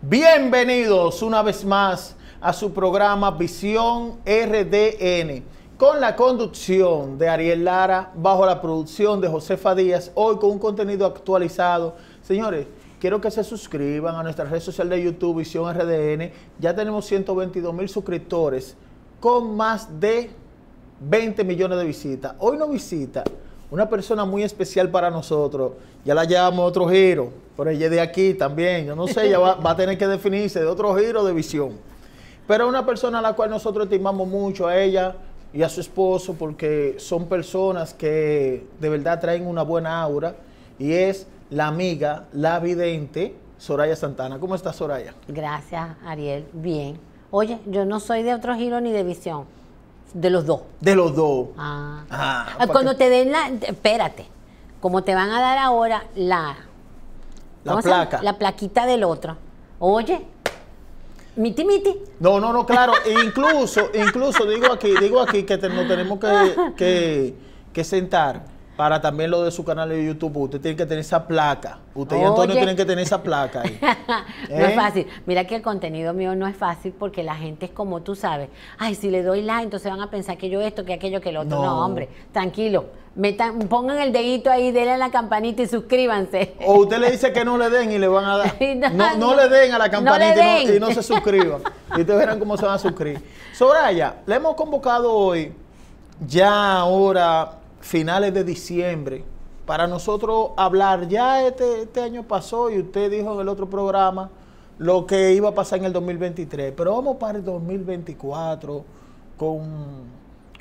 Bienvenidos una vez más a su programa Visión RDN con la conducción de Ariel Lara bajo la producción de Josefa Díaz, hoy con un contenido actualizado. Señores, quiero que se suscriban a nuestra red social de YouTube Visión RDN. Ya tenemos 122 mil suscriptores con más de 20 millones de visitas. Hoy no visita una persona muy especial para nosotros. Ya la llamamos otro giro, pero ella es de aquí también. Yo no sé, ella va, va, a tener que definirse de otro giro de visión. Pero una persona a la cual nosotros estimamos mucho a ella y a su esposo porque son personas que de verdad traen una buena aura y es la amiga, la vidente, Soraya Santana. ¿Cómo estás, Soraya? Gracias, Ariel. Bien. Oye, yo no soy de otro giro ni de visión de los dos. De los dos. Ah. ah, ah cuando te den la. Espérate. Como te van a dar ahora la. La placa. La plaquita del otro. Oye. Miti, miti. No, no, no, claro. E incluso, incluso digo aquí, digo aquí que nos tenemos que, que sentar para también lo de su canal de YouTube. Usted tiene que tener esa placa. Usted y Antonio tienen que tener esa placa ahí. No es ¿Eh? fácil. Mira que el contenido mío no es fácil porque la gente es como tú sabes. Ay, si le doy like, entonces van a pensar que yo esto, que aquello, que lo otro. No, hombre, tranquilo. Metan, pongan el dedito ahí, denle a la campanita y suscríbanse. O usted le dice que no le den y le van a dar. No, no, le den a la campanita y, y, no, se suscriban. y ustedes verán cómo se van a suscribir. Soraya, le hemos convocado hoy, ya ahora finales de diciembre, para nosotros hablar, ya este, este, año pasó y usted dijo en el otro programa lo que iba a pasar en el 2023, pero vamos para el 2024 con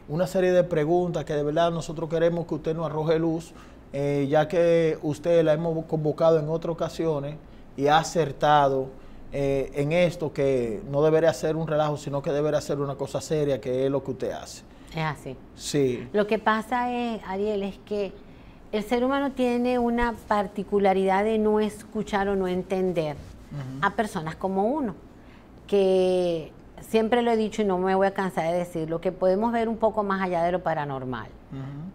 una serie de preguntas que de verdad nosotros queremos que usted nos arroje luz, eh, ya que usted la hemos convocado en otras ocasiones y ha acertado eh, en esto que no debería ser un relajo, sino que debería ser una cosa seria, que es lo que usted hace. Es así. Lo que pasa es, Ariel, es que el ser humano tiene una particularidad de no escuchar o no entender a personas como uno, que siempre lo he dicho y no me voy a cansar de decirlo, que podemos ver un poco más allá de lo paranormal.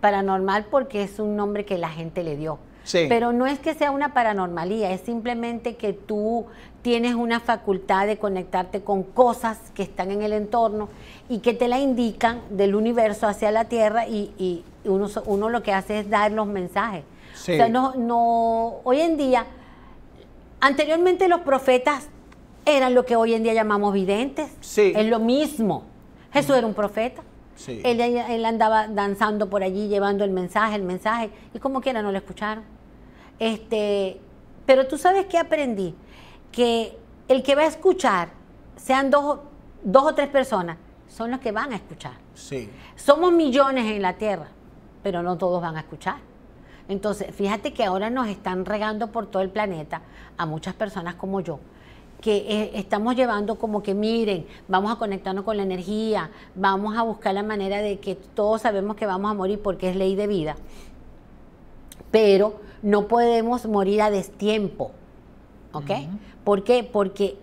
Paranormal porque es un nombre que la gente le dio pero no es que sea una paranormalía, es simplemente que tú tienes una facultad de conectarte con cosas que están en el entorno y que te la indican del universo hacia la Tierra y, uno, lo que hace es dar los mensajes. O sea, no, no, hoy en día, anteriormente los profetas eran lo que hoy en día llamamos videntes. Es lo mismo. Jesús mm. era un profeta. él, andaba danzando por allí, llevando el mensaje, el mensaje, y como quiera no lo escucharon. Este, pero tú sabes que aprendí, que el que va a escuchar, sean dos, dos o tres personas, son los que van a escuchar. Sí. Somos millones en la Tierra, pero no todos van a escuchar. Entonces, fíjate que ahora nos están regando por todo el planeta a muchas personas como yo, que eh, estamos llevando como que miren, vamos a conectarnos con la energía, vamos a buscar la manera de que todos sabemos que vamos a morir porque es ley de vida, pero no podemos morir a destiempo. ¿Ok? ¿Por qué? Porque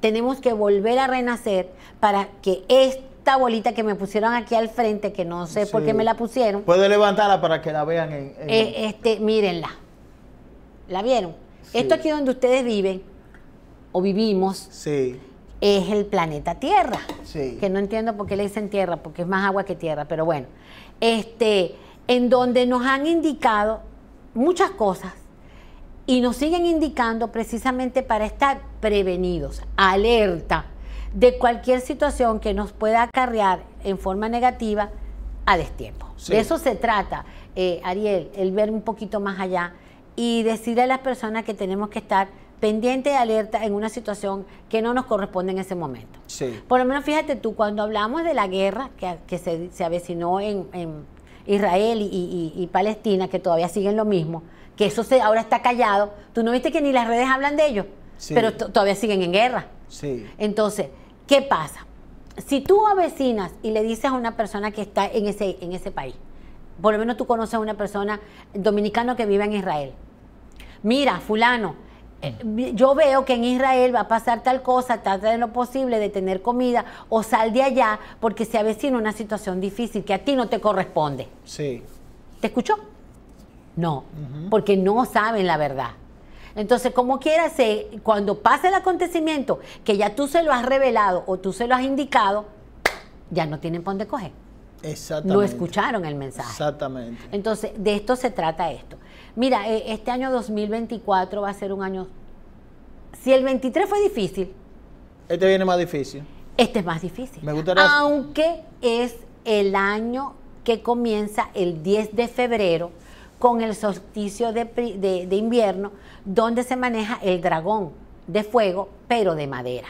tenemos que volver a renacer para que esta bolita que me pusieron aquí al frente, que no sé por qué me la pusieron. Puede levantarla para que la vean en. Eh, este, mírenla. ¿La vieron? Esto aquí donde ustedes viven o vivimos. Sí es el planeta Tierra. Sí. Que no entiendo por qué le dicen Tierra, porque es más agua que Tierra, pero bueno. Este, en donde nos han indicado muchas cosas y nos siguen indicando precisamente para estar prevenidos, alerta de cualquier situación que nos pueda acarrear en forma negativa a destiempo. De eso se trata, eh, Ariel, el ver un poquito más allá y decirle a las personas que tenemos que estar pendiente de alerta en una situación que no nos corresponde en ese momento. Sí. Por lo menos fíjate tú, cuando hablamos de la guerra que, se, se, avecinó en Israel y, Palestina, que todavía siguen lo mismo, que eso se, ahora está callado. Tú no viste que ni las redes hablan de ellos, pero todavía siguen en guerra. Sí. Entonces, ¿qué pasa? Si tú avecinas y le dices a una persona que está en ese, en ese país, por lo menos tú conoces a una persona Dominicana que vive en Israel, mira, fulano, eh, yo veo que en Israel va a pasar tal cosa, trata de lo posible de tener comida o sal de allá porque se avecina una situación difícil que a ti no te corresponde. Sí. ¿Te escuchó? No, porque no saben la verdad. Entonces, como quieras, cuando pase el acontecimiento que ya tú se lo has revelado o tú se lo has indicado, ya no tienen por dónde coger. Exactamente. No escucharon el mensaje. Exactamente. Entonces, de esto se trata esto. Mira, eh, este año 2024 va a ser un año... Si el 23 fue difícil... Este viene más difícil. Este es más difícil. Me gustaría... Aunque es el año que comienza el 10 de febrero con el solsticio de, de, invierno, donde se maneja el dragón de fuego, pero de madera.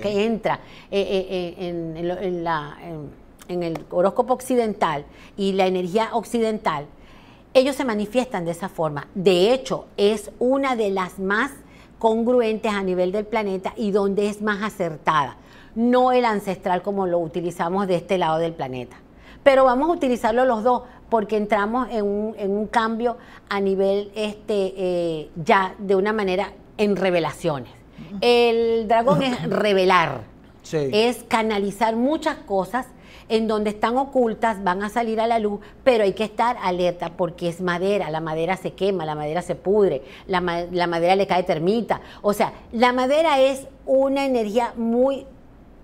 que entra en, el horóscopo occidental y la energía occidental ellos se manifiestan de esa forma. De hecho, es una de las más congruentes a nivel del planeta y donde es más acertada, no el ancestral como lo utilizamos de este lado del planeta. Pero vamos a utilizarlo los dos porque entramos en un, cambio a nivel este, eh, ya de una manera en revelaciones. El dragón es revelar, es canalizar muchas cosas en donde están ocultas, van a salir a la luz, pero hay que estar alerta porque es madera, la madera se quema, la madera se pudre, la, madera le cae termita. O sea, la madera es una energía muy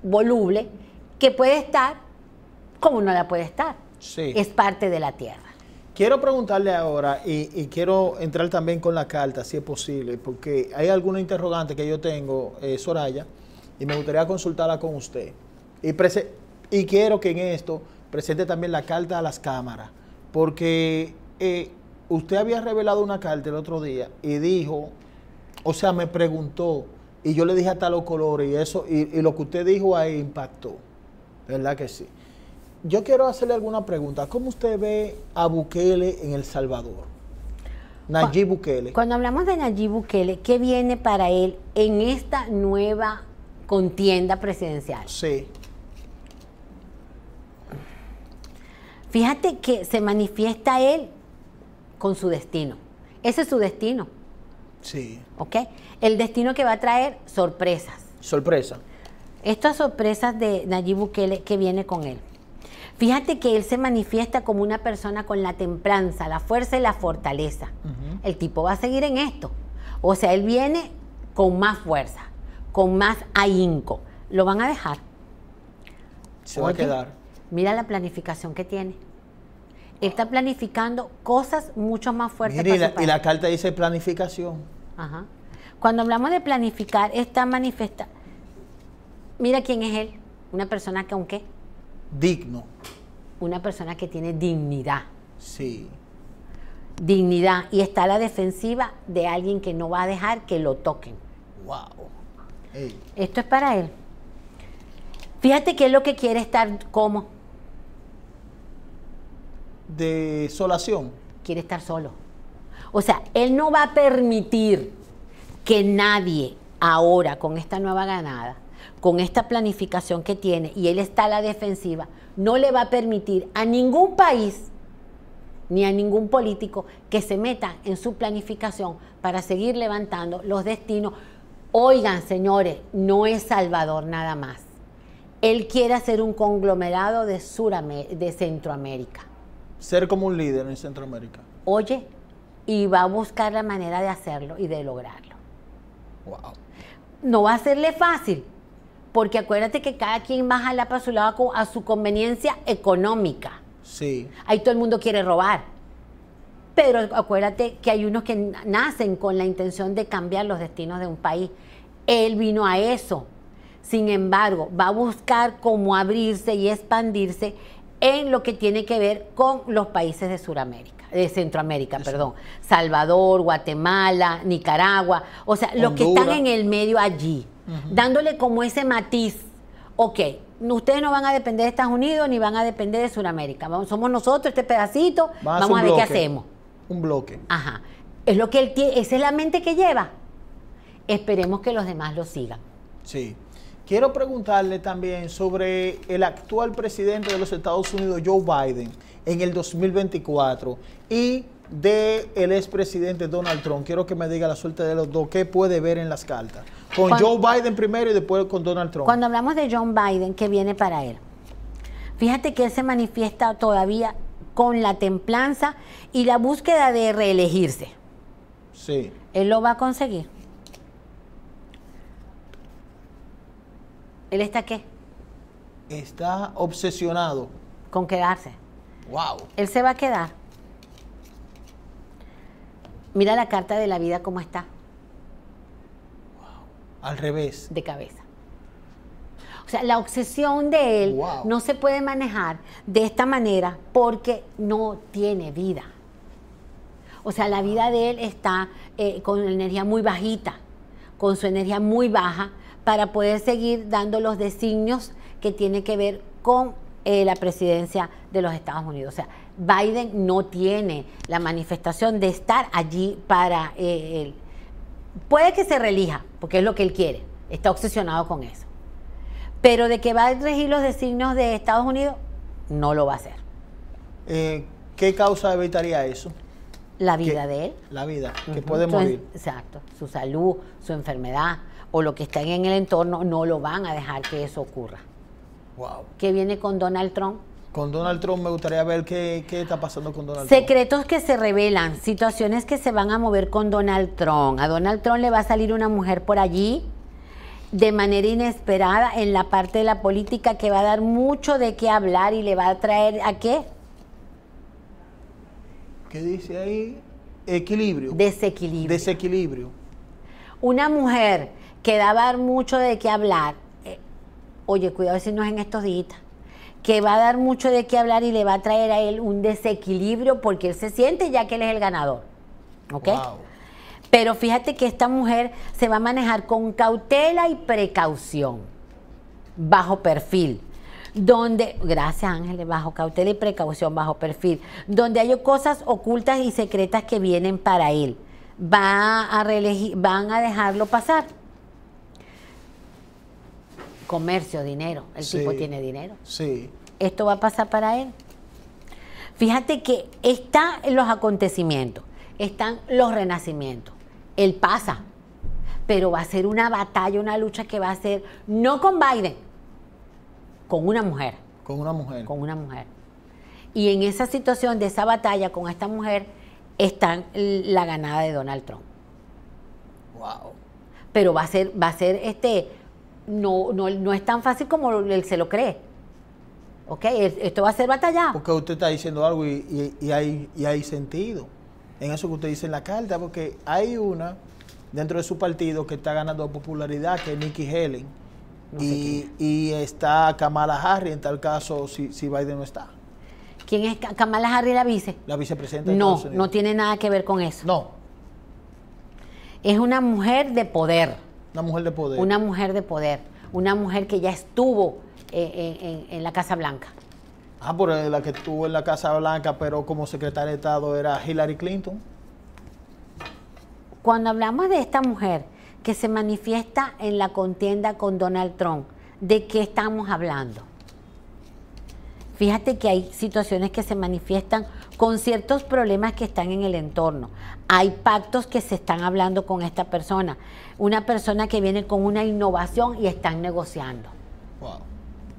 voluble que puede estar como no la puede estar. Sí. Es parte de la tierra. Quiero preguntarle ahora, y, quiero entrar también con la carta, si es posible, porque hay alguna interrogante que yo tengo, eh, Soraya, y me gustaría consultarla con usted. Y y quiero que en esto presente también la carta a las cámaras, porque eh, usted había revelado una carta el otro día y dijo, o sea, me preguntó, y yo le dije hasta los colores y eso, y, y lo que usted dijo ahí impactó, ¿verdad que sí? Yo quiero hacerle alguna pregunta. ¿Cómo usted ve a Bukele en El Salvador? Nayib Bukele. Cuando hablamos de Nayib Bukele, ¿qué viene para él en esta nueva contienda presidencial? Sí. Fíjate que se manifiesta él con su destino. Ese es su destino. Sí. ¿Ok? El destino que va a traer sorpresas. Sorpresa. Estas sorpresas de Nayib Bukele que viene con él. Fíjate que él se manifiesta como una persona con la templanza, la fuerza y la fortaleza. El tipo va a seguir en esto. O sea, él viene con más fuerza, con más ahínco. Lo van a dejar. Se va a quedar. Mira la planificación que tiene. está planificando cosas mucho más fuertes. Mira, y, la, carta dice planificación. Ajá. Cuando hablamos de planificar, está manifesta. Mira quién es él. Una persona que, aunque. Digno. Una persona que tiene dignidad. Sí. Dignidad. Y está a la defensiva de alguien que no va a dejar que lo toquen. ¡Wow! Esto es para él. Fíjate que es lo que quiere estar como de solación. Quiere estar solo. O sea, él no va a permitir que nadie ahora con esta nueva ganada, con esta planificación que tiene, y él está a la defensiva, no le va a permitir a ningún país ni a ningún político que se meta en su planificación para seguir levantando los destinos. Oigan, señores, no es Salvador nada más. Él quiere hacer un conglomerado de, de Centroamérica ser como un líder en Centroamérica. Oye, y va a buscar la manera de hacerlo y de lograrlo. Wow. No va a serle fácil, porque acuérdate que cada quien baja la jalar para a su conveniencia económica. Sí. Ahí todo el mundo quiere robar. Pero acuérdate que hay unos que nacen con la intención de cambiar los destinos de un país. Él vino a eso. Sin embargo, va a buscar cómo abrirse y expandirse en lo que tiene que ver con los países de Sudamérica, de Centroamérica, perdón, Salvador, Guatemala, Nicaragua, o sea, los que están en el medio allí, dándole como ese matiz, ok, ustedes no van a depender de Estados Unidos ni van a depender de Sudamérica, somos nosotros este pedacito, vamos a ver qué hacemos. Un bloque. Ajá, es lo que él esa es la mente que lleva. Esperemos que los demás lo sigan. Sí. Quiero preguntarle también sobre el actual presidente de los Estados Unidos, Joe Biden, en el 2024 y del el expresidente Donald Trump. Quiero que me diga la suerte de los dos, qué puede ver en las cartas. Con Joe Biden primero y después con Donald Trump. Cuando hablamos de John Biden, ¿qué viene para él? Fíjate que él se manifiesta todavía con la templanza y la búsqueda de reelegirse. Sí. Él lo va a conseguir. ¿Él está qué? Está obsesionado. Con quedarse. Wow. Él se va a quedar. Mira la carta de la vida cómo está. Wow. Al revés. De cabeza. O sea, la obsesión de él no se puede manejar de esta manera porque no tiene vida. O sea, la vida de él está eh, con energía muy bajita, con su energía muy baja, para poder seguir dando los designios que tiene que ver con eh, la presidencia de los Estados Unidos. O sea, Biden no tiene la manifestación de estar allí para eh, él. Puede que se relija, porque es lo que él quiere. Está obsesionado con eso. Pero de que va a regir los designios de Estados Unidos, no lo va a hacer. Eh, ¿Qué causa evitaría eso? La vida de él. La vida, que puede morir. exacto, su salud, su enfermedad, o lo que están en el entorno no lo van a dejar que eso ocurra. Wow. ¿Qué viene con Donald Trump? Con Donald Trump me gustaría ver qué, está pasando con Donald Trump. Secretos que se revelan, situaciones que se van a mover con Donald Trump. A Donald Trump le va a salir una mujer por allí de manera inesperada en la parte de la política que va a dar mucho de qué hablar y le va a traer a qué? ¿Qué dice ahí? Equilibrio. Desequilibrio. Desequilibrio. Una mujer que da dar mucho de qué hablar, eh, oye, cuidado si no es en estos días, que va a dar mucho de qué hablar y le va a traer a él un desequilibrio porque él se siente ya que él es el ganador. ¿Ok? Pero fíjate que esta mujer se va a manejar con cautela y precaución, bajo perfil donde, gracias Ángeles, bajo cautela y precaución, bajo perfil, donde hay cosas ocultas y secretas que vienen para él. Va a van a dejarlo pasar comercio, dinero. El tipo tiene dinero. Sí. Esto va a pasar para él. Fíjate que están los acontecimientos, están los renacimientos. Él pasa, pero va a ser una batalla, una lucha que va a ser no con Biden, con una mujer. Con una mujer. Con una mujer. Y en esa situación de esa batalla con esta mujer está la ganada de Donald Trump. Wow. Pero va a ser, va a ser este, no, no, no es tan fácil como él se lo cree. ¿Ok? Esto va a ser batalla. Porque usted está diciendo algo y, hay, sentido en eso que usted dice en la carta, porque hay una dentro de su partido que está ganando popularidad, que es Nikki Helen, y, está Kamala Harris, en tal caso, si, Biden no está. ¿Quién es Kamala Harris, la vice? La vicepresidenta. no, no tiene nada que ver con eso. No. Es una mujer de poder una mujer de poder. Una mujer de poder. Una mujer que ya estuvo eh, eh, en, la Casa Blanca. Ah, por la que estuvo en la Casa Blanca, pero como secretaria de Estado era Hillary Clinton. Cuando hablamos de esta mujer que se manifiesta en la contienda con Donald Trump, ¿de qué estamos hablando? Fíjate que hay situaciones que se manifiestan con ciertos problemas que están en el entorno. Hay pactos que se están hablando con esta persona. Una persona que viene con una innovación y están negociando.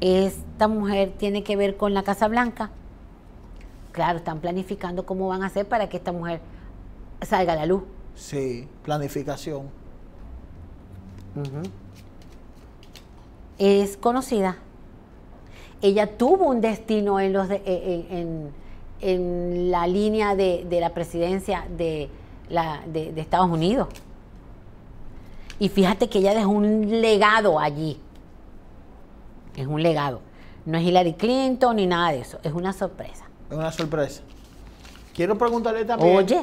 Esta mujer tiene que ver con la Casa Blanca. Claro, están planificando cómo van a hacer para que esta mujer salga a la luz. Sí, planificación. Es conocida ella tuvo un destino en, los e, e, en, la línea de, la presidencia de, la, de, Estados Unidos. Y fíjate que ella dejó un legado allí. Es un legado. No es Hillary Clinton ni nada de eso. Es una sorpresa. Es una sorpresa. Quiero preguntarle también. Oye.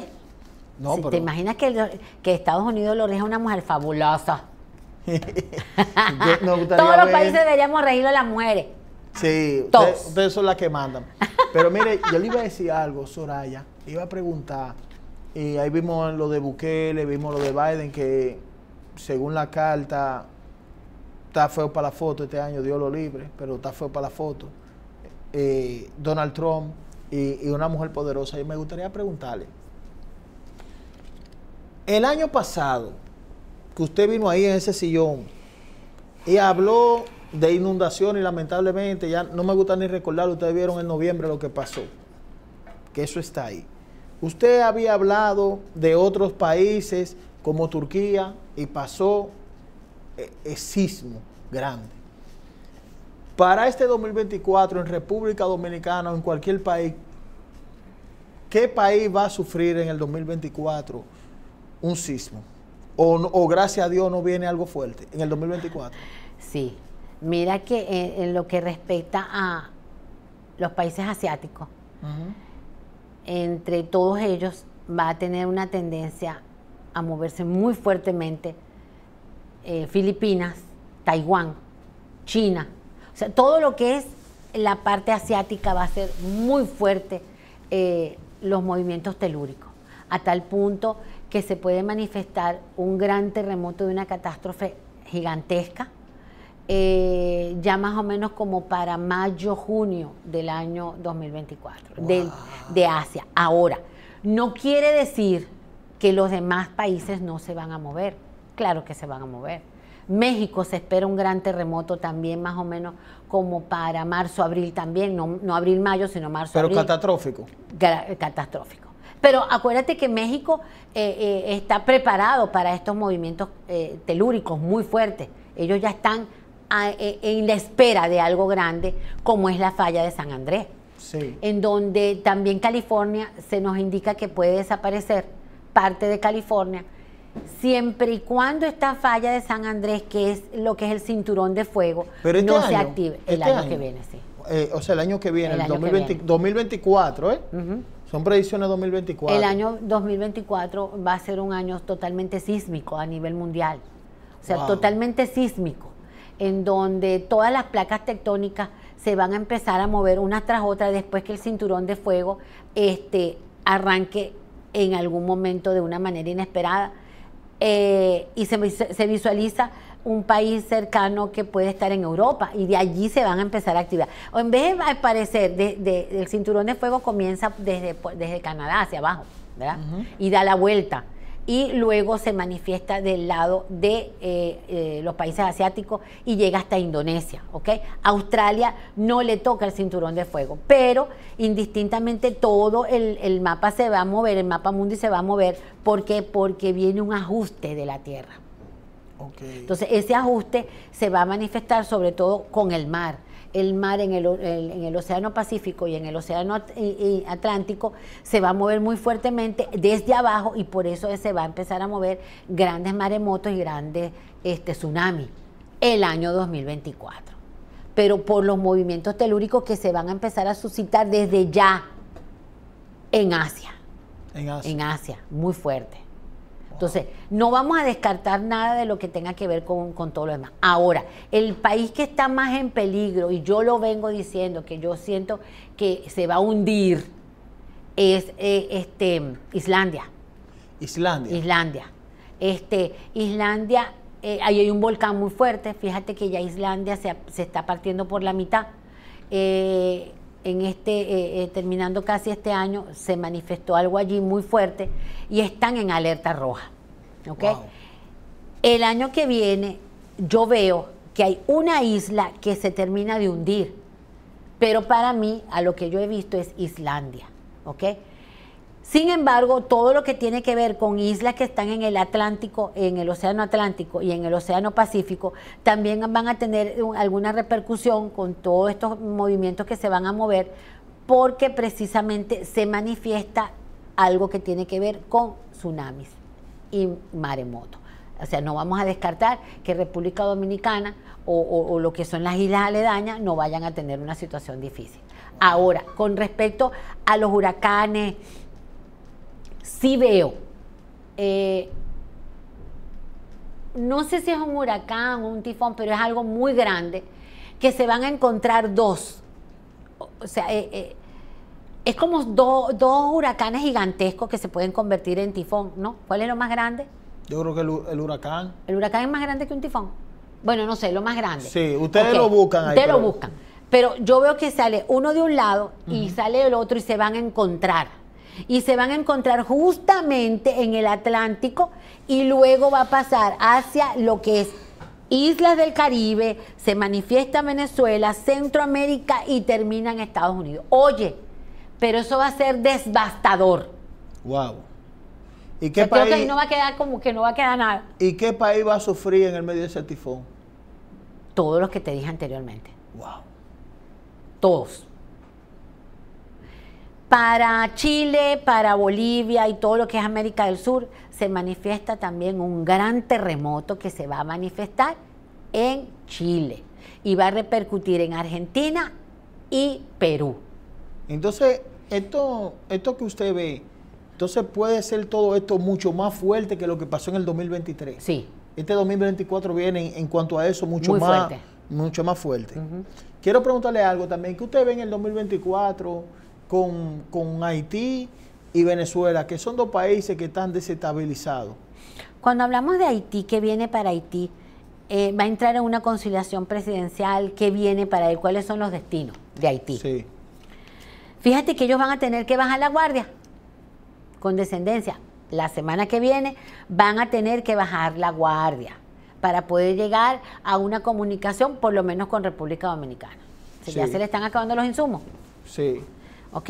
No, ¿Te imaginas que, que, Estados Unidos lo deja una mujer fabulosa? Todos los países deberíamos regirlo a las mujeres. Sí, ustedes, son las que mandan. Pero mire, yo le iba a decir algo, Soraya. Iba a preguntar. Y ahí vimos lo de Bukele, vimos lo de Biden, que según la carta, está feo para la foto este año, Dios lo libre, pero está feo para la foto. Eh, Donald Trump y, y una mujer poderosa. Y me gustaría preguntarle. El año pasado, que usted vino ahí en ese sillón y habló de y lamentablemente, ya no me gusta ni recordar, ustedes vieron en noviembre lo que pasó, que eso está ahí. Usted había hablado de otros países como Turquía y pasó el eh, sismo grande. Para este 2024 en República Dominicana o en cualquier país, ¿qué país va a sufrir en el 2024 un sismo? O, o gracias a Dios no viene algo fuerte en el 2024. Sí, Mira que en, lo que respecta a los países asiáticos, entre todos ellos va a tener una tendencia a moverse muy fuertemente eh, Filipinas, Taiwán, China. O sea, todo lo que es la parte asiática va a ser muy fuerte eh, los movimientos telúricos, a tal punto que se puede manifestar un gran terremoto de una catástrofe gigantesca eh, ya más o menos como para mayo, junio del año 2024, de, Asia. Ahora, no quiere decir que los demás países no se van a mover. Claro que se van a mover. México se espera un gran terremoto también, más o menos como para marzo, abril también, no, abril, mayo, sino marzo. Pero catastrófico. Catastrófico. Pero acuérdate que México eh, eh, está preparado para estos movimientos telúricos muy fuertes. Ellos ya están eh, en la espera de algo grande, como es la falla de San Andrés, en donde también California se nos indica que puede desaparecer parte de California, siempre y cuando esta falla de San Andrés, que es lo que es el cinturón de fuego, este no se active el este año, que viene, sí. Eh, o sea, el año que viene, el, 2024, ¿eh? Son predicciones 2024. El año 2024 va a ser un año totalmente sísmico a nivel mundial. O sea, totalmente sísmico en donde todas las placas tectónicas se van a empezar a mover unas tras otras después que el cinturón de fuego este, arranque en algún momento de una manera inesperada. Eh, y se, se, visualiza un país cercano que puede estar en Europa y de allí se van a empezar a activar. O en vez de aparecer, de, el cinturón de fuego comienza desde, desde Canadá hacia abajo, Y da la vuelta y luego se manifiesta del lado de eh, eh, los países asiáticos y llega hasta Indonesia. Australia no le toca el cinturón de fuego, pero indistintamente todo el, mapa se va a mover, el mapa mundi se va a mover. ¿Por Porque viene un ajuste de la Tierra. Entonces ese ajuste se va a manifestar sobre todo con el mar el mar en el, en el Océano Pacífico y en el Océano Atlántico se va a mover muy fuertemente desde abajo y por eso se va a empezar a mover grandes maremotos y grandes este, tsunamis el año 2024. Pero por los movimientos telúricos que se van a empezar a suscitar desde ya en Asia. En Asia. En Asia, muy fuerte. Entonces, no vamos a descartar nada de lo que tenga que ver con, todo lo demás. Ahora, el país que está más en peligro, y yo lo vengo diciendo, que yo siento que se va a hundir, es eh, este, Islandia. Islandia. Islandia. Este, Islandia, eh, ahí hay un volcán muy fuerte, fíjate que ya Islandia se, se está partiendo por la mitad. Eh, en este, eh, eh, terminando casi este año, se manifestó algo allí muy fuerte y están en alerta roja. ¿Ok? El año que viene yo veo que hay una isla que se termina de hundir, pero para mí, a lo que yo he visto, es Islandia. ¿Ok? Sin embargo, todo lo que tiene que ver con islas que están en el Atlántico, en el Océano Atlántico y en el Océano Pacífico, también van a tener alguna repercusión con todos estos movimientos que se van a mover, porque precisamente se manifiesta algo que tiene que ver con tsunamis y maremotos. O sea, no vamos a descartar que República Dominicana o, o, lo que son las islas aledañas no vayan a tener una situación difícil. Ahora, con respecto a los huracanes, sí veo. Eh, no sé si es un huracán o un tifón, pero es algo muy grande, que se van a encontrar dos. O sea, eh, eh, es como dos huracanes gigantescos que se pueden convertir en tifón, ¿no? ¿Cuál es lo más grande? Yo creo que el, huracán. ¿El huracán es más grande que un tifón? Bueno, no sé, lo más grande. Sí, ustedes lo buscan ahí. Ustedes pero... lo buscan. Pero yo veo que sale uno de un lado y sale el otro y se van a encontrar y se van a encontrar justamente en el Atlántico y luego va a pasar hacia lo que es Islas del Caribe, se manifiesta Venezuela, Centroamérica y termina en Estados Unidos. Oye, pero eso va a ser devastador. Wow. ¿Y qué país? Creo que no va a quedar como que no va a quedar nada. ¿Y qué país va a sufrir en el medio de ese tifón? Todos los que te dije anteriormente. Wow. Todos. Para Chile, para Bolivia y todo lo que es América del Sur, se manifiesta también un gran terremoto que se va a manifestar en Chile y va a repercutir en Argentina y Perú. Entonces, esto, esto que usted ve, entonces puede ser todo esto mucho más fuerte que lo que pasó en el 2023. Sí. Este 2024 viene en cuanto a eso mucho más fuerte. Mucho más fuerte. Quiero preguntarle algo también, Que usted ve en el 2024? con, con Haití y Venezuela, que son dos países que están desestabilizados. Cuando hablamos de Haití, ¿qué viene para Haití? Eh, ¿Va a entrar en una conciliación presidencial? que viene para él? ¿Cuáles son los destinos de Haití? Sí. Fíjate que ellos van a tener que bajar la guardia con descendencia. La semana que viene van a tener que bajar la guardia para poder llegar a una comunicación, por lo menos con República Dominicana. ya se le están acabando los insumos. Sí. ¿ok?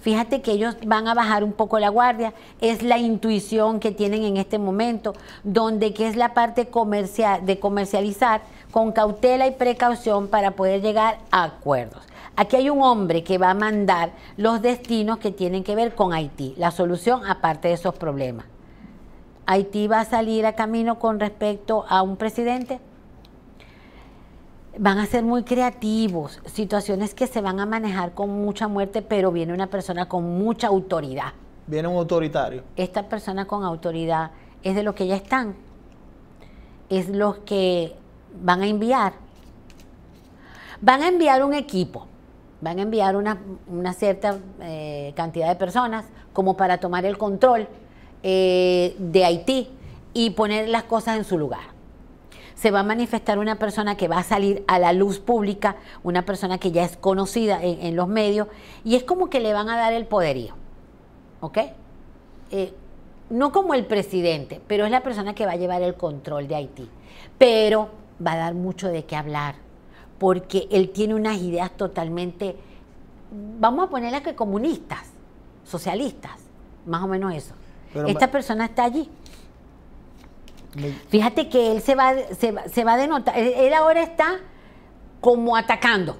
Fíjate que ellos van a bajar un poco la guardia, es la intuición que tienen en este momento, donde que es la parte comercial, de comercializar con cautela y precaución para poder llegar a acuerdos. Aquí hay un hombre que va a mandar los destinos que tienen que ver con Haití, la solución aparte de esos problemas. Haití va a salir a camino con respecto a un presidente, van a ser muy creativos, situaciones que se van a manejar con mucha muerte, pero viene una persona con mucha autoridad. Viene un autoritario. Esta persona con autoridad es de los que ya están, es los que van a enviar. Van a enviar un equipo, van a enviar una, cierta eh, cantidad de personas como para tomar el control eh, de Haití y poner las cosas en su lugar se va a manifestar una persona que va a salir a la luz pública, una persona que ya es conocida en, los medios, y es como que le van a dar el poderío, ¿ok? Eh, no como el presidente, pero es la persona que va a llevar el control de Haití. Pero va a dar mucho de qué hablar, porque él tiene unas ideas totalmente, vamos a ponerlas que comunistas, socialistas, más o menos eso. Esta persona está allí. Fíjate que él se va, se, va a denotar. Él, ahora está como atacando.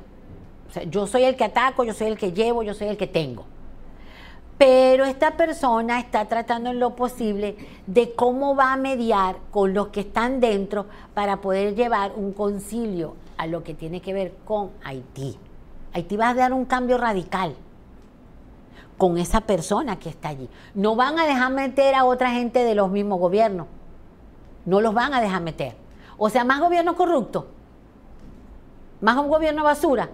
yo soy el que ataco, yo soy el que llevo, yo soy el que tengo. Pero esta persona está tratando en lo posible de cómo va a mediar con los que están dentro para poder llevar un concilio a lo que tiene que ver con Haití. Haití va a dar un cambio radical con esa persona que está allí. No van a dejar meter a otra gente de los mismos gobiernos no los van a dejar meter. O sea, más gobierno corrupto, más un gobierno basura,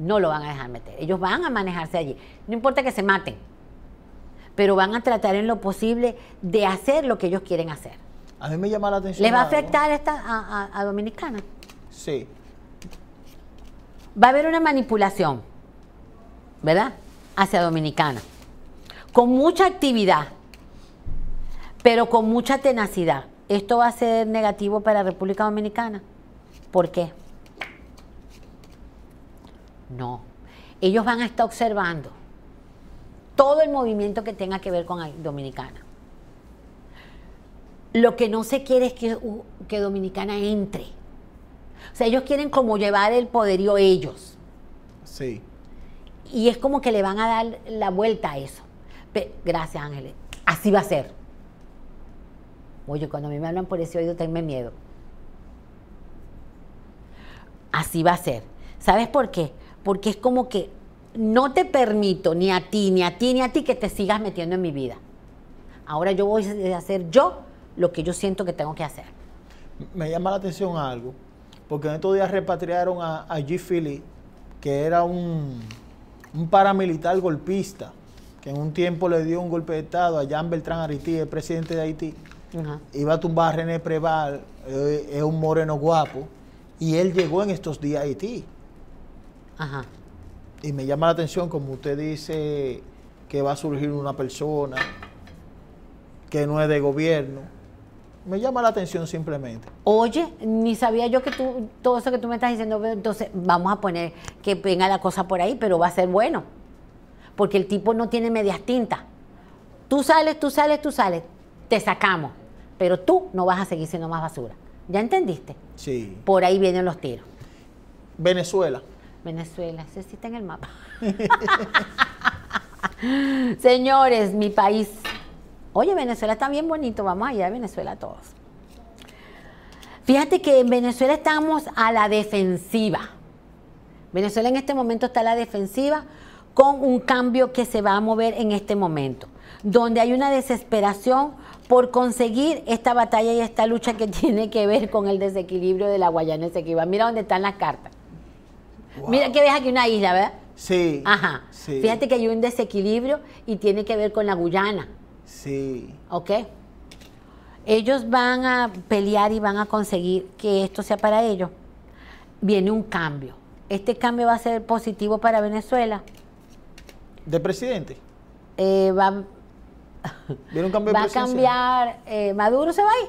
no lo van a dejar meter. Ellos van a manejarse allí. No importa que se maten, pero van a tratar en lo posible de hacer lo que ellos quieren hacer. A mí me llama la atención. ¿Les va a afectar esta, a Dominicana? Sí. Va a haber una manipulación, ¿verdad? Hacia Dominicana. Con mucha actividad, pero con mucha tenacidad esto va a ser negativo para República Dominicana. ¿Por qué? No. Ellos van a estar observando todo el movimiento que tenga que ver con Dominicana. Lo que no se quiere es que, Dominicana entre. O sea, ellos quieren como llevar el poderío ellos. Sí. Y es como que le van a dar la vuelta a eso. gracias, Ángeles. Así va a ser. Oye, cuando a mí me hablan por ese oído, tenme miedo. Así va a ser. ¿Sabes por qué? Porque es como que no te permito ni a ti, ni a ti, ni a ti que te sigas metiendo en mi vida. Ahora yo voy a hacer yo lo que yo siento que tengo que hacer. Me llama la atención algo, porque en estos días repatriaron a, G. Philly, que era un, paramilitar golpista, que en un tiempo le dio un golpe de Estado a Jean Beltrán el presidente de Haití iba a tumbar a René Preval, eh, es un moreno guapo, y él llegó en estos días a Haití. Ajá. Y me llama la atención, como usted dice, que va a surgir una persona que no es de gobierno. Me llama la atención simplemente. Oye, ni sabía yo que tú, todo eso que tú me estás diciendo, entonces vamos a poner que venga la cosa por ahí, pero va a ser bueno. Porque el tipo no tiene medias tintas. Tú sales, tú sales, tú sales te sacamos, pero tú no vas a seguir siendo más basura. ¿Ya entendiste? Sí. Por ahí vienen los tiros. Venezuela. Venezuela, se sí está en el mapa. Señores, mi país. Oye, Venezuela está bien bonito, vamos allá a Venezuela todos. Fíjate que en Venezuela estamos a la defensiva. Venezuela en este momento está a la defensiva con un cambio que se va a mover en este momento, donde hay una desesperación por conseguir esta batalla y esta lucha que tiene que ver con el desequilibrio de la Guayana Esequiba. Mira dónde están las cartas. Mira que ves aquí una isla, ¿verdad? Sí. Ajá. Fíjate que hay un desequilibrio y tiene que ver con la Guyana. Sí. ¿Ok? Ellos van a pelear y van a conseguir que esto sea para ellos. Viene un cambio. ¿Este cambio va a ser positivo para Venezuela? ¿De presidente? Eh, va, ¿Va a cambiar? Eh, ¿Maduro se va ahí?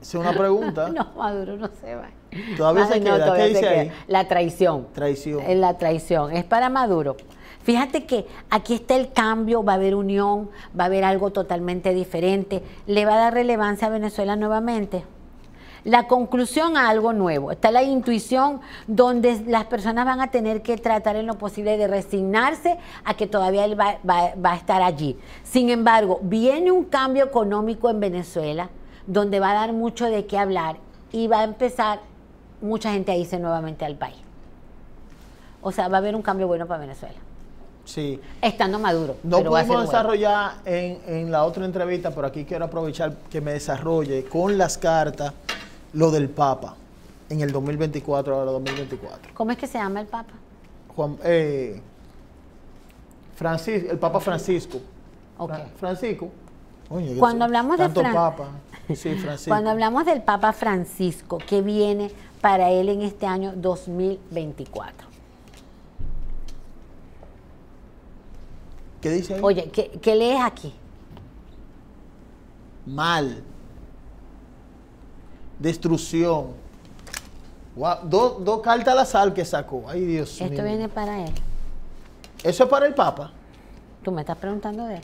Es una pregunta. no, Maduro no se va. Todavía se queda. ¿Qué dice ahí? La traición. Traición. Es la traición. Es para Maduro. Fíjate que aquí está el cambio, va a haber unión, va a haber algo totalmente diferente. ¿Le va a dar relevancia a Venezuela nuevamente? la conclusión a algo nuevo. Está la intuición donde las personas van a tener que tratar en lo posible de resignarse a que todavía él va, a estar allí. Sin embargo, viene un cambio económico en Venezuela donde va a dar mucho de qué hablar y va a empezar mucha gente a irse nuevamente al país. O sea, va a haber un cambio bueno para Venezuela. Sí. Estando maduro. No pero desarrollar en, en, la otra entrevista, pero aquí quiero aprovechar que me desarrolle con las cartas lo del Papa en el 2024, ahora 2024. ¿Cómo es que se llama el Papa? Juan, eh, el Papa Francisco. Francisco. Oye, cuando hablamos Cuando hablamos del Papa Francisco, que viene para él en este año 2024? ¿Qué dice Oye, ¿qué, qué lees aquí? Mal destrucción. Dos do cartas al azar que sacó. Ay, Dios mío. Esto viene para él. ¿Eso es para el Papa? Tú me estás preguntando de él.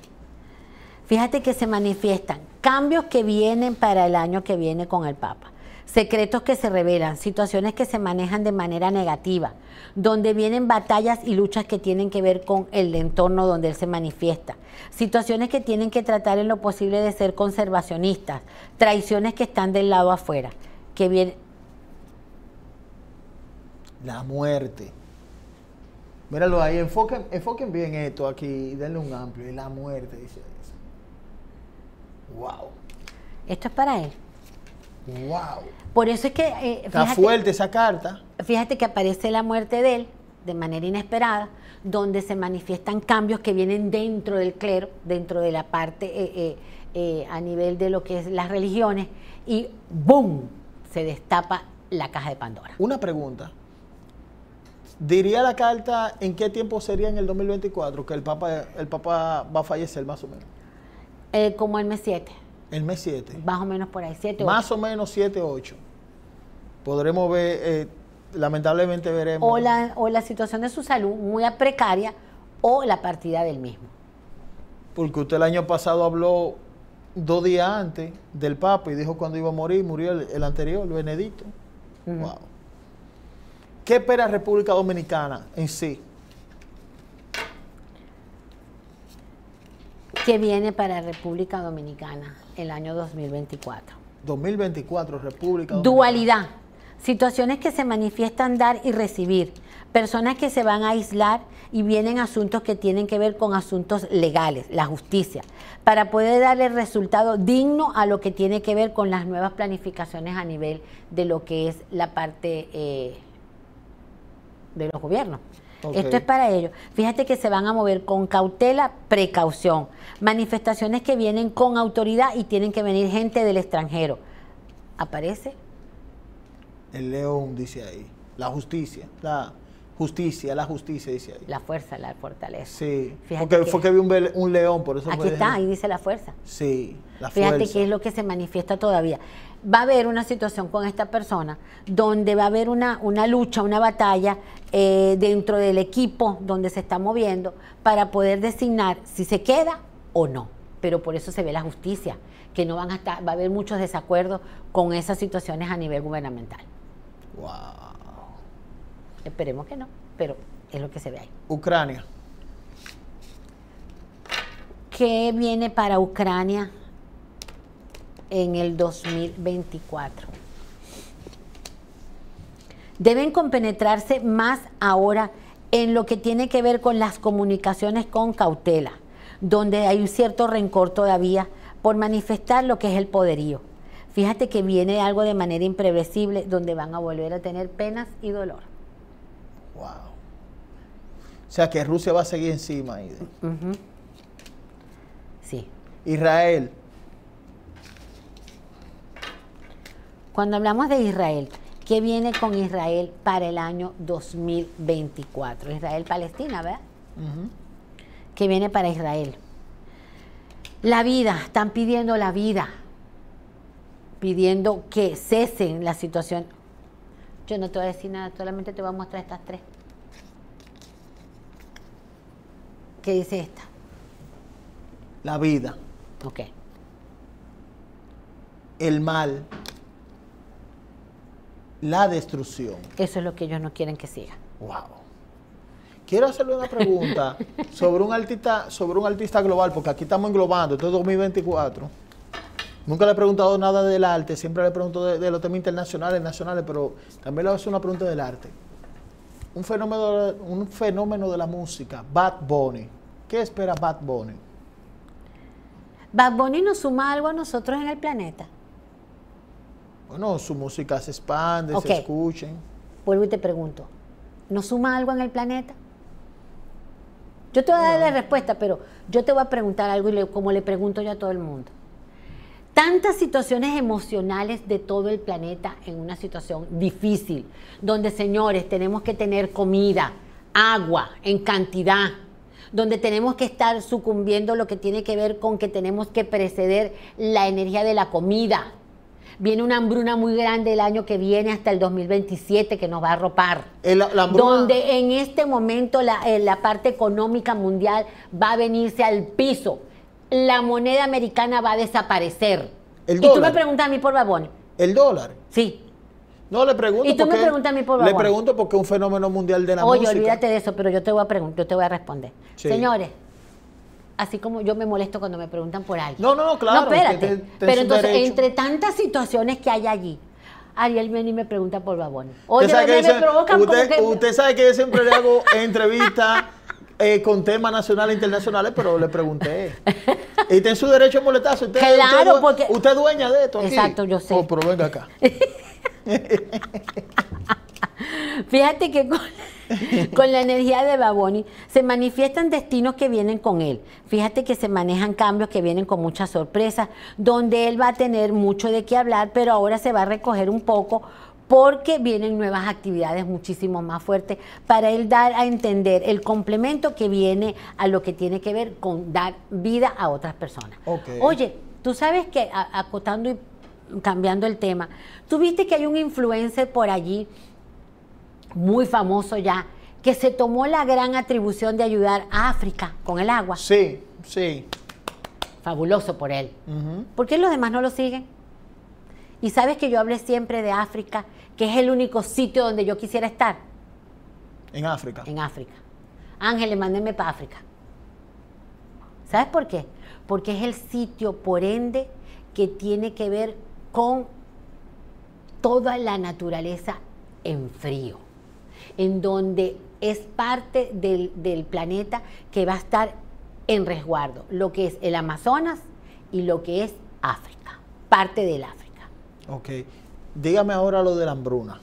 Fíjate que se manifiestan cambios que vienen para el año que viene con el Papa secretos que se revelan, situaciones que se manejan de manera negativa, donde vienen batallas y luchas que tienen que ver con el entorno donde él se manifiesta, situaciones que tienen que tratar en lo posible de ser conservacionistas, traiciones que están del lado afuera, que vienen. la muerte. Míralo ahí, enfoquen, enfoquen bien esto aquí, denle un amplio, y la muerte, dice eso. Wow. Esto es para él. Wow. Por eso es que... Eh, Está fuerte esa carta. Fíjate que aparece la muerte de él de manera inesperada, donde se manifiestan cambios que vienen dentro del clero, dentro de la parte eh, eh, a nivel de lo que es las religiones, y ¡boom! se destapa la caja de Pandora. Una pregunta. Diría la carta en qué tiempo sería en el 2024 que el Papa, el Papa va a fallecer más o menos. como el mes 7. El mes 7. Más o menos por ahí, 7 Más o menos 7, 8. Podremos ver, eh, lamentablemente veremos. O la, o la situación de su salud muy precaria o la partida del mismo. Porque usted el año pasado habló dos días antes del Papa y dijo cuando iba a morir, murió el, anterior, el Benedicto. wow. ¿Qué espera República Dominicana en sí? ¿Qué viene para República Dominicana? el año 2024. 2024, República. Dualidad. Situaciones que se manifiestan dar y recibir. Personas que se van a aislar y vienen asuntos que tienen que ver con asuntos legales, la justicia, para poder darle resultado digno a lo que tiene que ver con las nuevas planificaciones a nivel de lo que es la parte eh, de los gobiernos. Esto es para ellos. Fíjate que se van a mover con cautela, precaución. Manifestaciones que vienen con autoridad y tienen que venir gente del extranjero. ¿Aparece? El león dice ahí, la justicia, la Justicia, la justicia, dice ahí. La fuerza, la fortaleza. Sí, porque fue que vi un, león, por eso... Aquí está, ahí dice la fuerza. Sí, la Fíjate que es lo que se manifiesta todavía. Va a haber una situación con esta persona donde va a haber una, lucha, una batalla eh, dentro del equipo donde se está moviendo para poder designar si se queda o no. Pero por eso se ve la justicia, que no van a estar, va a haber muchos desacuerdos con esas situaciones a nivel gubernamental. ¡Wow! Esperemos que no, pero es lo que se ve ahí. Ucrania. ¿Qué viene para Ucrania en el 2024? Deben compenetrarse más ahora en lo que tiene que ver con las comunicaciones con cautela, donde hay un cierto rencor todavía por manifestar lo que es el poderío. Fíjate que viene algo de manera imprevisible donde van a volver a tener penas y dolor. Wow. O sea que Rusia va a seguir encima Sí. Israel. Cuando hablamos de Israel, ¿qué viene con Israel para el año 2024? Israel-Palestina, ¿verdad? ¿Qué viene para Israel? La vida, están pidiendo la vida, pidiendo que cesen la situación yo no te voy a decir nada, solamente te voy a mostrar estas tres. ¿Qué dice esta? La vida. Ok. El mal. La destrucción. Eso es lo que ellos no quieren que siga. Wow. Quiero hacerle una pregunta sobre un artista, sobre un artista global, porque aquí estamos englobando, esto es 2024 Nunca le he preguntado nada del arte, siempre le pregunto de, de los temas internacionales, nacionales, pero también le hacer una pregunta del arte. Un fenómeno, un fenómeno de la música, Bad Bunny. ¿Qué espera Bad Bunny? Bad Bunny nos suma algo a nosotros en el planeta. Bueno, su música se expande, se escuchen. Vuelvo y te pregunto, ¿nos suma algo en el planeta? Yo te voy a dar la respuesta, pero yo te voy a preguntar algo y como le pregunto yo a todo el mundo tantas situaciones emocionales de todo el planeta en una situación difícil, donde señores tenemos que tener comida, agua en cantidad, donde tenemos que estar sucumbiendo lo que tiene que ver con que tenemos que preceder la energía de la comida. Viene una hambruna muy grande el año que viene hasta el 2027 que nos va a arropar. Donde en este momento eh, la parte económica mundial va a venirse al piso la moneda americana va a desaparecer. y tú me preguntas a mí por babón? ¿El dólar? Sí. No, le pregunto. Y tú me preguntas a mí por babón? Le pregunto porque es un fenómeno mundial de la Oye, música. Oye, olvídate de eso, pero yo te voy a, preguntar, yo te voy a responder. Señores, así como yo me molesto cuando me preguntan por algo. No, no, claro. No, espérate. pero entonces, entre tantas situaciones que hay allí, Ariel y me pregunta por babón. Oye, ¿Usted sabe me, que usted sabe que yo siempre le hago entrevistas eh, con temas nacionales e internacionales, pero le pregunté. y ten su derecho a molestarse. Usted, claro, porque... Usted es dueña de esto. Aquí? Exacto, yo sé. Oh, acá. Fíjate que con, con, la energía de Baboni se manifiestan destinos que vienen con él. Fíjate que se manejan cambios que vienen con muchas sorpresas, donde él va a tener mucho de qué hablar, pero ahora se va a recoger un poco porque vienen nuevas actividades muchísimo más fuertes para él dar a entender el complemento que viene a lo que tiene que ver con dar vida a otras personas. Oye, tú sabes que acotando y cambiando el tema, tuviste que hay un influencer por allí muy famoso ya que se tomó la gran atribución de ayudar a África con el agua. Sí, sí. Fabuloso por él. ¿Por qué los demás no lo siguen? Y sabes que yo hablé siempre de África que es el único sitio donde yo quisiera estar. En África. En África. Ángeles, mándenme para África. ¿Sabes por qué? Porque es el sitio, por ende, que tiene que ver con toda la naturaleza en frío, en donde es parte del, planeta que va a estar en resguardo, lo que es el Amazonas y lo que es África, parte del África. Ok. Dígame ahora lo de la hambruna.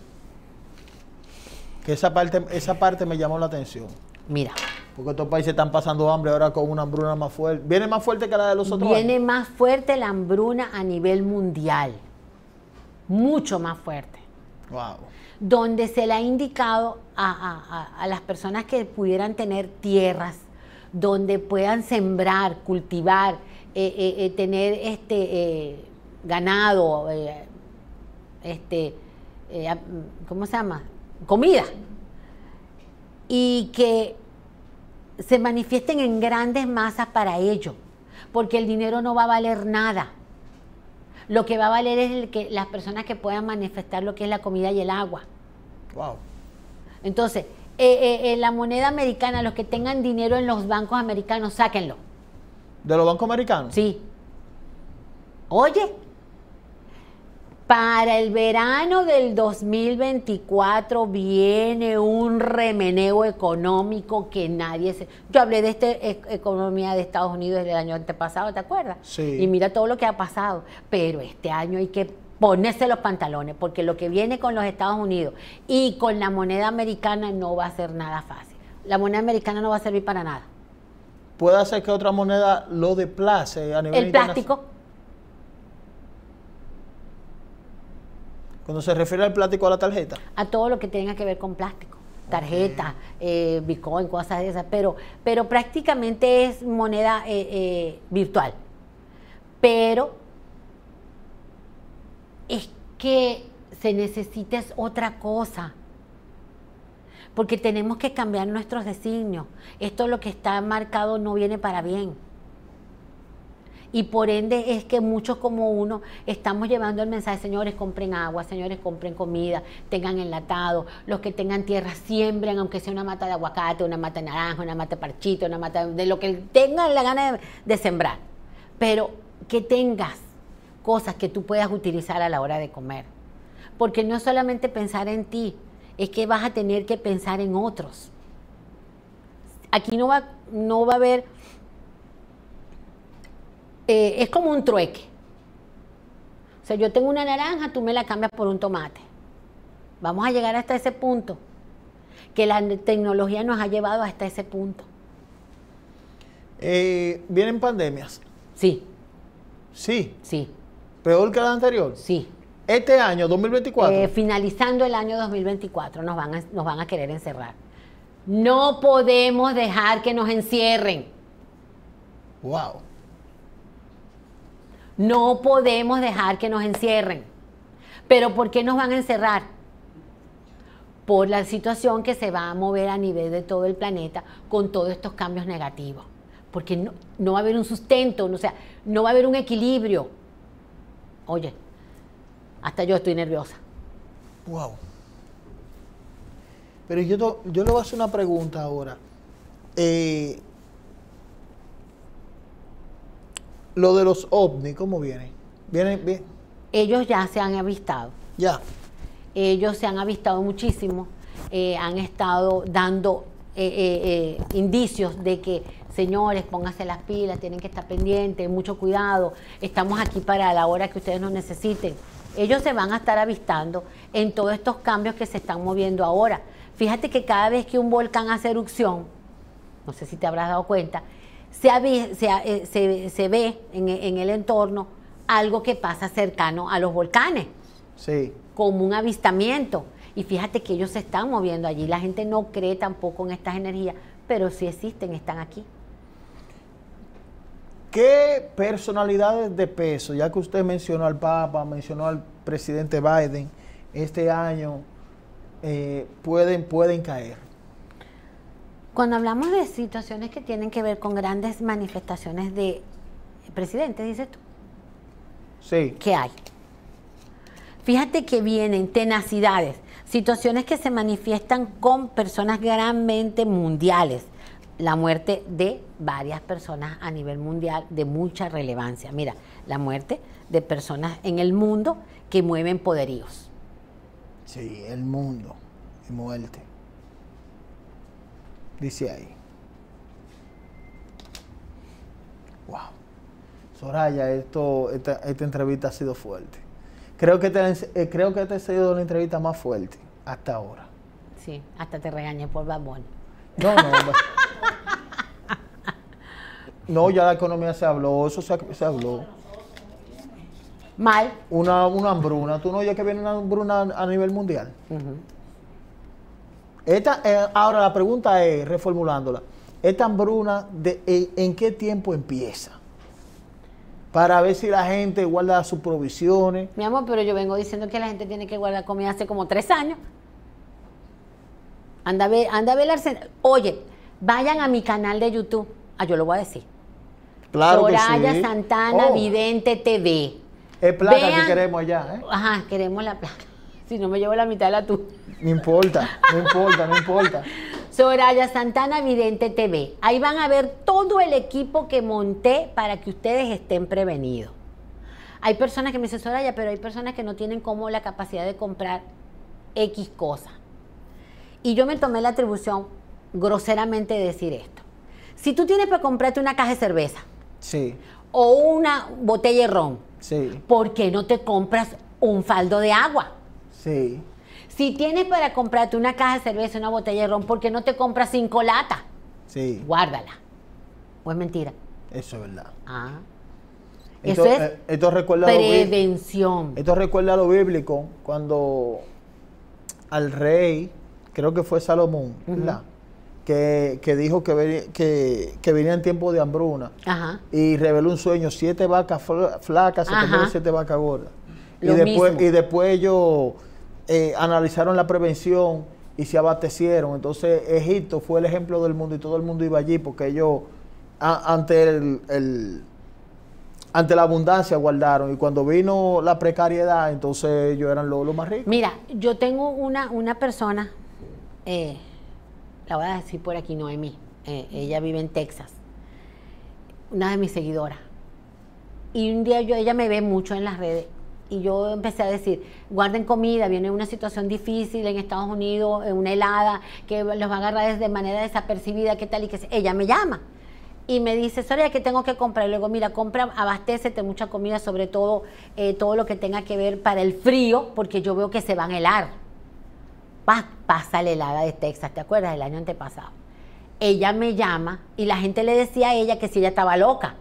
Que esa parte, esa parte me llamó la atención. Mira. Porque estos países están pasando hambre ahora con una hambruna más fuerte. ¿Viene más fuerte que la de los otros? Viene más fuerte la hambruna a nivel mundial. Mucho más fuerte. Wow. Donde se le ha indicado a, las personas que pudieran tener tierras, donde puedan sembrar, cultivar, eh, eh, eh, tener este ganado este, eh, ¿cómo se llama? Comida. Y que se manifiesten en grandes masas para ello, porque el dinero no va a valer nada. Lo que va a valer es el que, las personas que puedan manifestar lo que es la comida y el agua. Wow. Entonces, eh, eh, la moneda americana, los que tengan dinero en los bancos americanos, sáquenlo. ¿De los bancos americanos? Sí. Oye, para el verano del 2024 viene un remeneo económico que nadie se... Yo hablé de esta e-, economía de Estados Unidos el año antepasado, ¿te acuerdas? Sí. Y mira todo lo que ha pasado. Pero este año hay que ponerse los pantalones, porque lo que viene con los Estados Unidos y con la moneda americana no va a ser nada fácil. La moneda americana no va a servir para nada. Puede hacer que otra moneda lo desplace a nivel El plástico. Cuando se refiere al plástico a la tarjeta. A todo lo que tenga que ver con plástico tarjeta, eh, Bitcoin, cosas de esas, pero, pero prácticamente es moneda eh, eh, virtual. Pero es que se necesita otra cosa, porque tenemos que cambiar nuestros designios. Esto lo que está marcado no viene para bien. Y por ende es que muchos como uno estamos llevando el mensaje, señores, compren agua, señores, compren comida, tengan enlatado, los que tengan tierra, siembren, aunque sea una mata de aguacate, una mata de naranja, una mata de parchito, una mata de, lo que tengan la gana de, sembrar. Pero que tengas cosas que tú puedas utilizar a la hora de comer. Porque no es solamente pensar en ti, es que vas a tener que pensar en otros. Aquí no va, no va a haber eh, es como un trueque. O sea, yo tengo una naranja, tú me la cambias por un tomate. Vamos a llegar hasta ese punto, que la tecnología nos ha llevado hasta ese punto. Eh, ¿Vienen pandemias? Sí. ¿Sí? Sí. ¿Peor que la anterior? Sí. ¿Este año, 2024? Eh, finalizando el año 2024, nos van, a, nos van a querer encerrar. No podemos dejar que nos encierren. ¡Wow! No podemos dejar que nos encierren. ¿Pero por qué nos van a encerrar? Por la situación que se va a mover a nivel de todo el planeta con todos estos cambios negativos. Porque no, va a haber un sustento, o sea, no va a haber un equilibrio. Oye, hasta yo estoy nerviosa. Wow. Pero yo, yo le voy a hacer una pregunta ahora. Eh, Lo de los ovnis, ¿cómo viene? ¿Vienen bien? Ellos ya se han avistado. Ya. Ellos se han avistado muchísimo. Eh, han estado dando eh, eh, indicios de que, señores, pónganse las pilas, tienen que estar pendientes, mucho cuidado, estamos aquí para la hora que ustedes nos necesiten. Ellos se van a estar avistando en todos estos cambios que se están moviendo ahora. Fíjate que cada vez que un volcán hace erupción, no sé si te habrás dado cuenta, eh, se, ve en, el entorno algo que pasa cercano a los volcanes. Como un avistamiento. Y fíjate que ellos se están moviendo allí. La gente no cree tampoco en estas energías, pero si existen, están aquí. ¿Qué personalidades de peso, ya que usted mencionó al Papa, mencionó al presidente Biden, este año eh, pueden, pueden caer? Cuando hablamos de situaciones que tienen que ver con grandes manifestaciones de presidente, dices tú. Sí. ¿Qué hay? Fíjate que vienen tenacidades, situaciones que se manifiestan con personas grandemente mundiales. La muerte de varias personas a nivel mundial de mucha relevancia. Mira, la muerte de personas en el mundo que mueven poderíos. Sí, el mundo y muerte. Dice ahí. Wow. Soraya, esto, esta, entrevista ha sido fuerte. Creo que, te, eh, creo que esta ha sido la entrevista más fuerte hasta ahora. Sí, hasta te regañé por babón. No, no. no, ya la economía se habló, eso se, se habló. Mal. Una, una, hambruna. ¿Tú no oyes que viene una hambruna a nivel mundial? Esta, eh, ahora la pregunta es, reformulándola, esta hambruna, ¿en qué tiempo empieza? Para ver si la gente guarda sus provisiones. Mi amor, pero yo vengo diciendo que la gente tiene que guardar comida hace como tres años. Anda a ver, anda a Oye, vayan a mi canal de YouTube. Ah, yo lo voy a decir. Claro Santana oh. Vidente TV. Es plata que queremos allá. ¿eh? Ajá, queremos la plata si no me llevo la mitad de la tuya. No importa, no importa, no importa. Soraya Santana, Vidente TV. Ahí van a ver todo el equipo que monté para que ustedes estén prevenidos. Hay personas que me dicen, Soraya, pero hay personas que no tienen como la capacidad de comprar X cosa. Y yo me tomé la atribución groseramente de decir esto. Si tú tienes para comprarte una caja de cerveza. Sí. O una botella de ron. Sí. ¿Por qué no te compras un faldo de agua? Sí. Si tienes para comprarte una caja de cerveza, una botella de ron, ¿por qué no te compras cinco latas? Sí. Guárdala. ¿O es pues mentira? Eso es verdad. Ah. Eso es eh, recuerda prevención. esto recuerda a lo bíblico, cuando al rey, creo que fue Salomón, ¿verdad? Que, dijo que, venía que, tiempo de hambruna Ajá. y reveló un sueño, siete vacas flacas se siete vacas gordas. y después, y después ellos eh, analizaron la prevención y se abastecieron. Entonces Egipto fue el ejemplo del mundo y todo el mundo iba allí porque ellos ante, el, ante la abundancia guardaron y cuando vino la precariedad entonces ellos eran los, más ricos. Mira, yo tengo una, una persona, eh, la voy a decir por aquí, Noemí, eh, ella vive en Texas, una de mis seguidoras. Y un día yo, ella me ve mucho en las redes y yo empecé a decir, guarden comida, viene una situación difícil en Estados Unidos, eh, una helada, que los va a agarrar de manera desapercibida, qué tal, y que ella me llama. Y me dice, Soria, ¿qué tengo que comprar? Y luego, mira, compra, abastécete mucha comida, sobre todo eh, todo lo que tenga que ver para el frío, porque yo veo que se van a helar. pasa la helada de Texas, ¿te acuerdas? El año antepasado. Ella me llama y la gente le decía a ella que si ella estaba loca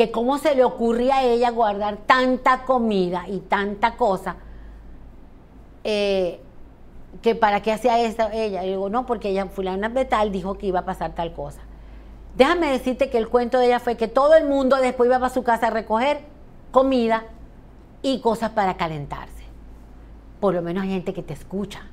que cómo se le ocurría a ella guardar tanta comida y tanta cosa, eh, que para qué hacía eso ella. Y digo, no, porque ella, fulana de tal, dijo que iba a pasar tal cosa. Déjame decirte que el cuento de ella fue que todo el mundo después iba para su casa a recoger comida y cosas para calentarse. Por lo menos hay gente que te escucha.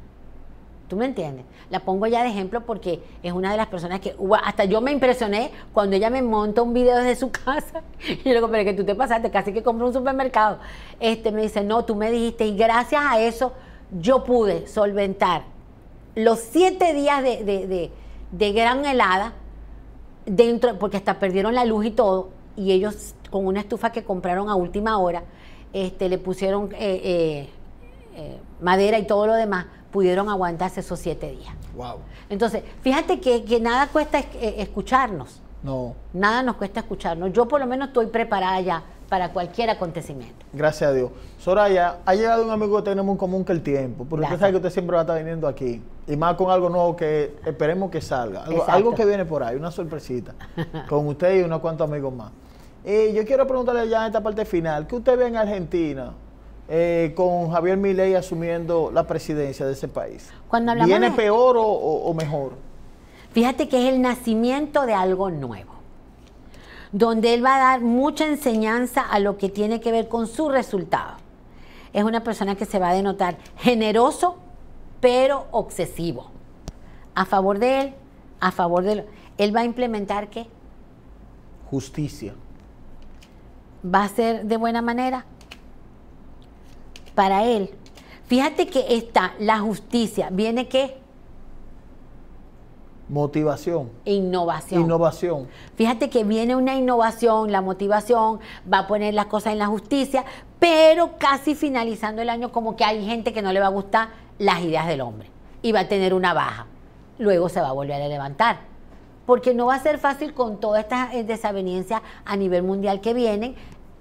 ¿Tú me entiendes? La pongo ya de ejemplo porque es una de las personas que hasta yo me impresioné cuando ella me monta un video desde su casa. Y yo le digo, pero que tú te pasaste, casi que compré un supermercado. Este me dice, no, tú me dijiste, y gracias a eso yo pude solventar los siete días de, gran helada dentro, porque hasta perdieron la luz y todo, y ellos con una estufa que compraron a última hora, este, le pusieron eh, eh, eh, madera y todo lo demás, pudieron aguantarse esos siete días. Wow. Entonces, fíjate que, nada cuesta eh, escucharnos. No. Nada nos cuesta escucharnos. Yo por lo menos estoy preparada ya para cualquier acontecimiento. Gracias a Dios. Soraya, ha llegado un amigo que tenemos en común que el tiempo, porque usted sabe que usted siempre va a estar viniendo aquí, y más con algo nuevo que esperemos que salga, algo, que viene por ahí, una sorpresita, con usted y unos cuantos amigos más. y eh, yo quiero preguntarle ya en esta parte final, ¿qué usted ve en Argentina? Eh, con Javier Milei asumiendo la presidencia de ese país? Cuando ¿Viene peor o, mejor? Fíjate que es el nacimiento de algo nuevo donde él va a dar mucha enseñanza a lo que tiene que ver con su resultado. Es una persona que se va a denotar generoso, pero obsesivo. A favor de él, a favor de... él, Él va a implementar qué? Justicia. ¿Va a ser de buena manera? para él. Fíjate que está la justicia, viene qué? Motivación. Innovación. Innovación. Fíjate que viene una innovación, la motivación, va a poner las cosas en la justicia, pero casi finalizando el año como que hay gente que no le va a gustar las ideas del hombre y va a tener una baja. Luego se va a volver a levantar, porque no va a ser fácil con todas estas eh, desavenencias a nivel mundial que vienen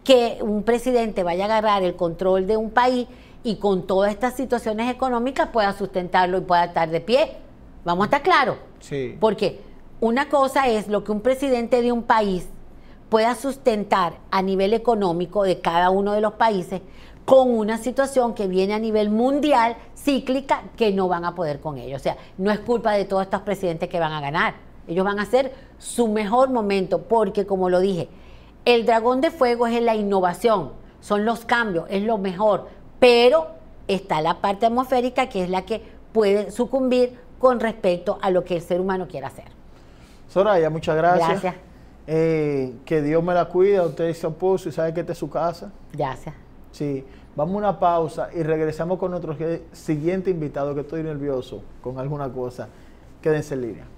que un presidente vaya a agarrar el control de un país y con todas estas situaciones económicas pueda sustentarlo y pueda estar de pie. Vamos a estar claros. Sí. Porque una cosa es lo que un presidente de un país pueda sustentar a nivel económico de cada uno de los países con una situación que viene a nivel mundial, cíclica, que no van a poder con ellos. O sea, no es culpa de todos estos presidentes que van a ganar. Ellos van a ser su mejor momento, porque como lo dije, el dragón de fuego es la innovación, son los cambios, es lo mejor, pero está la parte atmosférica que es la que puede sucumbir con respecto a lo que el ser humano quiera hacer. Soraya, muchas gracias. Gracias. Eh, que Dios me la cuida, usted se opuso y sabe que esta es su casa. Gracias. Sí, vamos a una pausa y regresamos con nuestro siguiente invitado, que estoy nervioso con alguna cosa. Quédense en línea.